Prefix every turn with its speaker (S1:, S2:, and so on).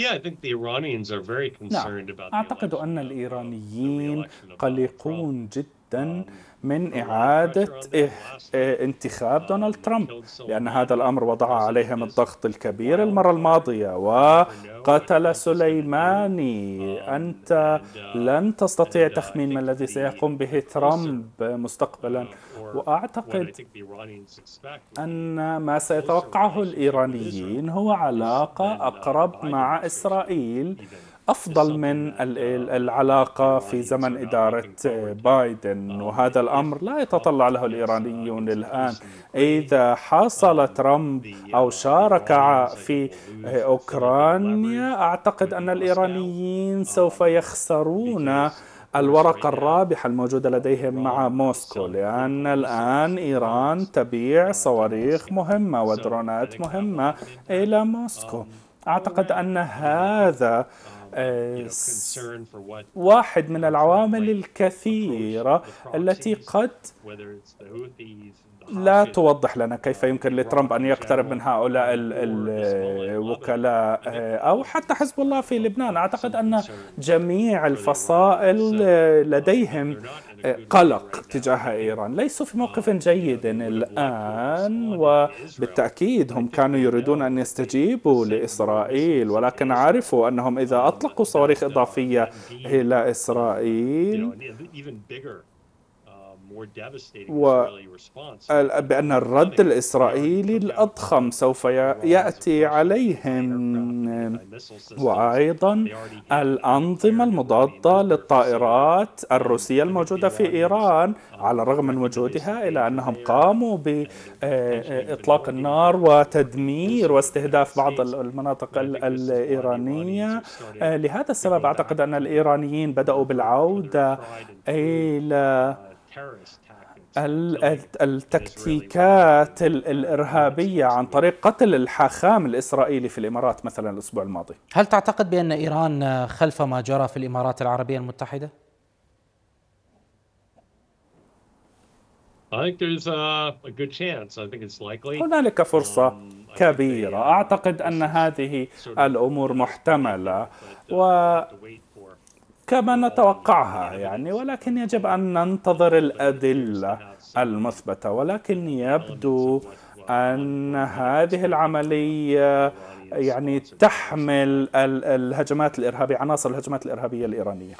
S1: Yeah, I think the Iranians are very concerned about. أعتقد أن الإيرانيين قلقون جدا جدا من إعادة إه- إه- انتخاب uh, دونالد ترامب لأن هذا الأمر وضع عليهم الضغط الكبير المرة الماضية وقتل سليماني أنت uh, لن تستطيع uh, تخمين ما الذي سيقوم به ترامب مستقبلا وأعتقد أن ما سيتوقعه الإيرانيين هو علاقة أقرب مع إسرائيل أفضل من آه، العلاقة في زمن إدارة بايدن وهذا الأمر لا يتطلع له الإيرانيون الآن إذا حصل ترامب أو شارك في أوكرانيا أعتقد أن الإيرانيين سوف يخسرون الورقة الرابحة الموجودة لديهم مع موسكو لأن الآن إيران تبيع صواريخ مهمة ودرونات مهمة إلى موسكو أعتقد أن هذا واحد من العوامل الكثيرة التي قد لا توضح لنا كيف يمكن لترامب أن يقترب من هؤلاء الوكلاء آه، آه، أو حتى حزب الله في لبنان أعتقد أن جميع الفصائل لديهم قلق تجاه إيران ليسوا في موقف جيد الآن وبالتأكيد هم كانوا يريدون أن يستجيبوا لإسرائيل ولكن عرفوا أنهم إذا أطلقوا صواريخ إضافية إلى إسرائيل وبأن الرد الإسرائيلي الأضخم سوف يأتي عليهم وأيضا الأنظمة المضادة للطائرات الروسية الموجودة في إيران على الرغم من وجودها إلا أنهم قاموا بإطلاق آه، النار وتدمير واستهداف بعض المناطق الإيرانية آه، لهذا السبب أعتقد أن الإيرانيين بدأوا بالعودة إلى التكتيكات الإرهابية عن طريق قتل الحاخام الإسرائيلي في الإمارات مثلا الأسبوع الماضي هل تعتقد بأن إيران خلف ما جرى في الإمارات العربية المتحدة؟ هنالك um, فرصة uh, كبيرة أعتقد أن هذه الأمور محتملة uh, و كما نتوقعها يعني ولكن يجب أن ننتظر الأدلة المثبتة ولكن يبدو أن هذه العملية يعني تحمل الهجمات الإرهابية عناصر الهجمات الإرهابية الإيرانية